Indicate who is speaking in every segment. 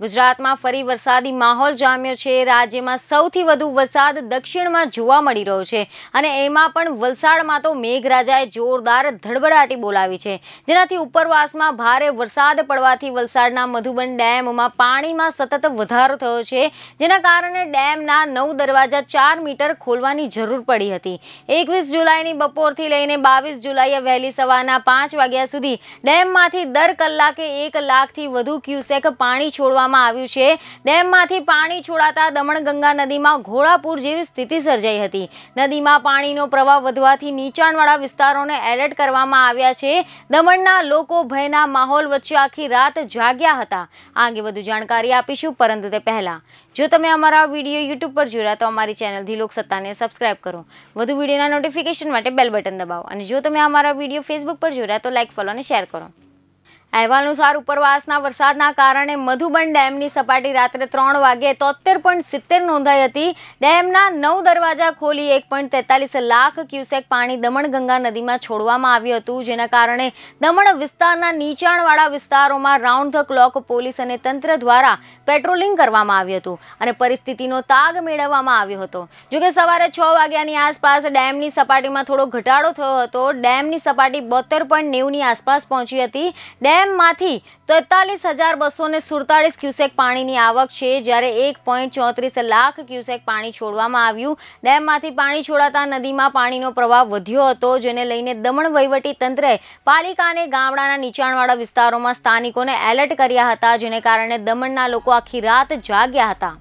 Speaker 1: ગુજરાતમાં ફરી વરસાદી માહોલ જામ્યો છે રાજ્યમાં સૌથી વધુ વરસાદ દક્ષિણમાં જોવા મળી રહ્યો છે અને એમાં પણ વલસાડમાં તો મેઘરાજાએ જોરદાર ધડબડાટી બોલાવી છે જેનાથી ઉપરવાસમાં ભારે વરસાદ પડવાથી વલસાડના મધુબન ડેમમાં પાણીમાં સતત વધારો થયો છે જેના કારણે ડેમના નવ દરવાજા ચાર મીટર ખોલવાની જરૂર પડી હતી એકવીસ જુલાઈની બપોરથી લઈને બાવીસ જુલાઈએ વહેલી સવારના પાંચ વાગ્યા સુધી ડેમમાંથી દર કલાકે એક લાખથી વધુ ક્યુસેક પાણી છોડવા કરવામાં આવ્યું છે ડેમમાંથી પાણી છોડાતા દમણગંગા નદીમાં ઘોડાપુર જેવી સ્થિતિ સર્જાઈ હતી નદીમાં પાણીનો પ્રવાહ વધવાથી નીચાણવાળા વિસ્તારોને એલર્ટ કરવામાં આવ્યા છે દમણના લોકો ભયના માહોલ વચ્ચે આખી રાત જાગ્યા હતા આ વધુ જાણકારી આપીશું પરંતુ તે પહેલાં જો તમે અમારા વિડીયો યુટ્યુબ પર જોયા તો અમારી ચેનલથી લોકસત્તાને સબસ્ક્રાઇબ કરો વધુ વિડીયોના નોટિફિકેશન માટે બેલ બટન દબાવો અને જો તમે અમારા વિડીયો ફેસબુક પર જોયા તો લાઇક ફોલો અને શેર કરો અહેવાલ અનુસાર ઉપરવાસના વરસાદના કારણે મધુબન ડેમની સપાટી રાત્રે ત્રણ વાગ્યે તોતેર પોઈન્ટ સિત્તેર નોંધાઈ હતી ડેમના નવ દરવાજા ખોલી એક પોઈન્ટ તેતાલીસ લાખ ક્યુસેક પાણી દમણગંગા નદીમાં છોડવામાં આવ્યું હતું જેના કારણે દમણ વિસ્તારના નીચાણવાળા વિસ્તારોમાં રાઉન્ડ ધ ક્લોક પોલીસ અને તંત્ર દ્વારા પેટ્રોલિંગ કરવામાં આવ્યું હતું અને પરિસ્થિતિનો તાગ મેળવવામાં આવ્યો હતો જોકે સવારે છ વાગ્યાની આસપાસ ડેમની સપાટીમાં થોડો ઘટાડો થયો હતો ડેમની સપાટી બોતેર પોઈન્ટ નેવુંની આસપાસ પહોંચી હતી ડેમ ડેમમાંથી તેતાલીસ હજાર બસો ને સુડતાલીસ ક્યુસેક પાણીની આવક છે જ્યારે એક પોઈન્ટ ચોત્રીસ લાખ ક્યુસેક પાણી છોડવામાં આવ્યું ડેમમાંથી પાણી છોડાતા નદીમાં પાણીનો પ્રવાહ વધ્યો હતો જેને લઈને દમણ વહીવટી તંત્રે પાલિકાને ગામડાના નીચાણવાળા વિસ્તારોમાં સ્થાનિકોને એલર્ટ કર્યા હતા જેને કારણે દમણના લોકો આખી રાત જાગ્યા હતા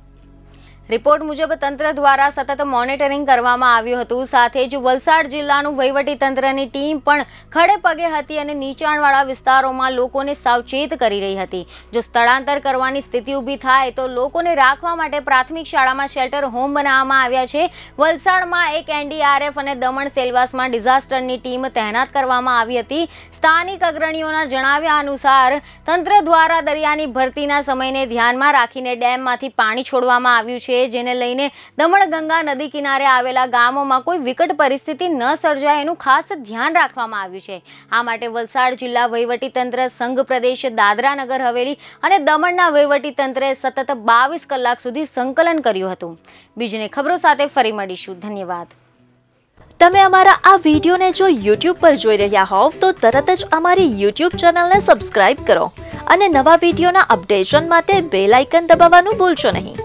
Speaker 1: રિપોર્ટ મુજબ તંત્ર દ્વારા સતત મોનિટરિંગ કરવામાં આવ્યું હતું સાથે જ વલસાડ જિલ્લાનું વહીવટી તંત્રની ટીમ પણ ખડે પગે હતી અને નીચાણવાળા વિસ્તારોમાં લોકોને સાવચેત કરી રહી હતી જો સ્થળાંતર કરવાની સ્થિતિ ઊભી થાય તો લોકોને રાખવા માટે પ્રાથમિક શાળામાં શેલ્ટર હોમ બનાવવામાં આવ્યા છે વલસાડમાં એક એનડીઆરએફ અને દમણ સેલવાસમાં ડિઝાસ્ટરની ટીમ તહેનાત કરવામાં આવી હતી સ્થાનિક અગ્રણીઓના જણાવ્યા અનુસાર તંત્ર દ્વારા દરિયાની ભરતીના સમયને ધ્યાનમાં રાખીને ડેમમાંથી પાણી છોડવામાં આવ્યું છે છે જેને લઈને દમણગંગા નદી કિનારે આવેલા ગામોમાં કોઈ વિકટ પરિસ્થિતિ ન સર્જાય એનું ખાસ ધ્યાન રાખવામાં આવ્યું છે આ માટે વલસાડ જિલ્લા વહીવટીતંત્ર સંઘ પ્રદેશ દાદરાનગર હવેલી અને દમણના વહીવટીતંત્રે સતત બાવીસ કલાક સુધી સંકલન કર્યું હતું બીજને ખબરો સાથે ફરી મળીશું ધન્યવાદ
Speaker 2: તમે અમારા આ વિડીયોને જો યુટ્યુબ પર જોઈ રહ્યા હોવ તો તરત જ અમારી યુટ્યુબ ચેનલને સબસ્ક્રાઇબ કરો અને નવા વિડીયોના અપડેશન માટે બેલ આઇકન દબાવવાનું ભૂલશો નહીં